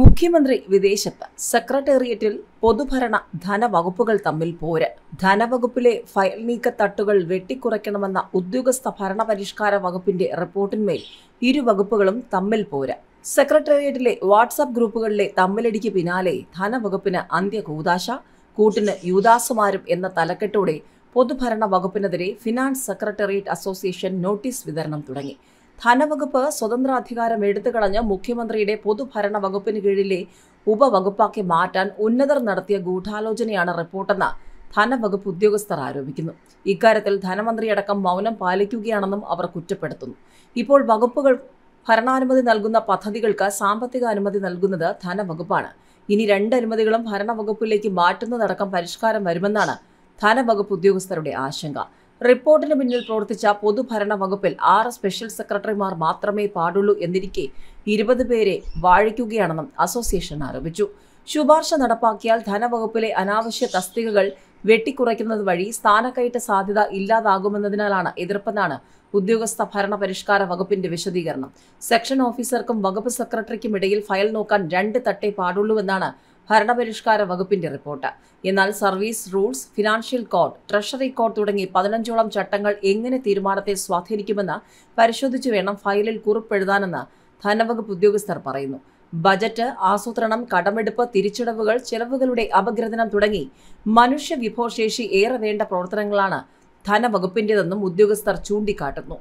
മുഖ്യമന്ത്രി വിദേശത്ത് സെക്രട്ടേറിയറ്റിൽ പൊതുഭരണ ധനവകുപ്പുകൾ തമ്മിൽ പോര് ധനവകുപ്പിലെ ഫയൽ നീക്ക തട്ടുകൾ വെട്ടിക്കുറയ്ക്കണമെന്ന ഉദ്യോഗസ്ഥ ഭരണപരിഷ്കാര വകുപ്പിന്റെ റിപ്പോർട്ടിന്മേൽ ഇരു വകുപ്പുകളും തമ്മിൽ പോര് സെക്രട്ടേറിയറ്റിലെ വാട്സാപ്പ് ഗ്രൂപ്പുകളിലെ തമ്മിലടിക്ക് പിന്നാലെ ധനവകുപ്പിന് അന്ത്യകൂതാശ കൂട്ടിന് യൂദാസുമാരും എന്ന തലക്കെട്ടോടെ പൊതുഭരണ വകുപ്പിനെതിരെ ഫിനാൻസ് സെക്രട്ടേറിയറ്റ് അസോസിയേഷൻ നോട്ടീസ് വിതരണം തുടങ്ങി ധനവകുപ്പ് സ്വതന്ത്രാധികാരം അധികാരം എടുത്തുകളഞ്ഞ് മുഖ്യമന്ത്രിയുടെ പൊതുഭരണ വകുപ്പിന് കീഴിലെ ഉപവകുപ്പാക്കി മാറ്റാൻ ഉന്നതർ നടത്തിയ ഗൂഢാലോചനയാണ് റിപ്പോർട്ടെന്ന് ധനവകുപ്പ് ഉദ്യോഗസ്ഥർ ആരോപിക്കുന്നു ഇക്കാര്യത്തിൽ ധനമന്ത്രിയടക്കം മൗനം പാലിക്കുകയാണെന്നും അവർ കുറ്റപ്പെടുത്തുന്നു ഇപ്പോൾ വകുപ്പുകൾ ഭരണാനുമതി നൽകുന്ന പദ്ധതികൾക്ക് സാമ്പത്തിക അനുമതി നൽകുന്നത് ധനവകുപ്പാണ് ഇനി രണ്ട് അനുമതികളും ഭരണവകുപ്പിലേക്ക് മാറ്റുന്നതടക്കം പരിഷ്കാരം വരുമെന്നാണ് ധനവകുപ്പ് ഉദ്യോഗസ്ഥരുടെ ആശങ്ക റിപ്പോർട്ടിന് പിന്നിൽ പ്രവർത്തിച്ച പൊതുഭരണ വകുപ്പിൽ ആറ് സ്പെഷ്യൽ സെക്രട്ടറിമാർ മാത്രമേ പാടുള്ളൂ എന്നിരിക്കെ ഇരുപത് പേരെ വാഴിക്കുകയാണെന്നും അസോസിയേഷൻ ആരോപിച്ചു ശുപാർശ നടപ്പാക്കിയാൽ ധനവകുപ്പിലെ അനാവശ്യ തസ്തികകൾ വെട്ടിക്കുറയ്ക്കുന്നത് വഴി സ്ഥാനക്കയറ്റ സാധ്യത ഇല്ലാതാകുമെന്നതിനാലാണ് എതിർപ്പെന്നാണ് ഉദ്യോഗസ്ഥ ഭരണ പരിഷ്കാര വകുപ്പിന്റെ വിശദീകരണം സെക്ഷൻ ഓഫീസർക്കും വകുപ്പ് സെക്രട്ടറിക്കും ഇടയിൽ ഫയൽ നോക്കാൻ രണ്ട് തട്ടേ പാടുള്ളൂവെന്നാണ് ഭരണപരിഷ്കാര വകുപ്പിന്റെ റിപ്പോർട്ട് എന്നാൽ service rules financial code treasury code തുടങ്ങി പതിനഞ്ചോളം ചട്ടങ്ങൾ എങ്ങനെ തീരുമാനത്തെ സ്വാധീനിക്കുമെന്ന് പരിശോധിച്ചു വേണം ഫയലിൽ കുറിപ്പെഴുതാനെന്ന് ധനവകുപ്പ് ഉദ്യോഗസ്ഥർ പറയുന്നു ബജറ്റ് ആസൂത്രണം കടമെടുപ്പ് തിരിച്ചടവുകൾ ചെലവുകളുടെ അപഗ്രഥനം തുടങ്ങി മനുഷ്യ വിഭവശേഷി ഏറെ വേണ്ട പ്രവർത്തനങ്ങളാണ് ധനവകുപ്പിൻ്റെതെന്നും ഉദ്യോഗസ്ഥർ ചൂണ്ടിക്കാട്ടുന്നു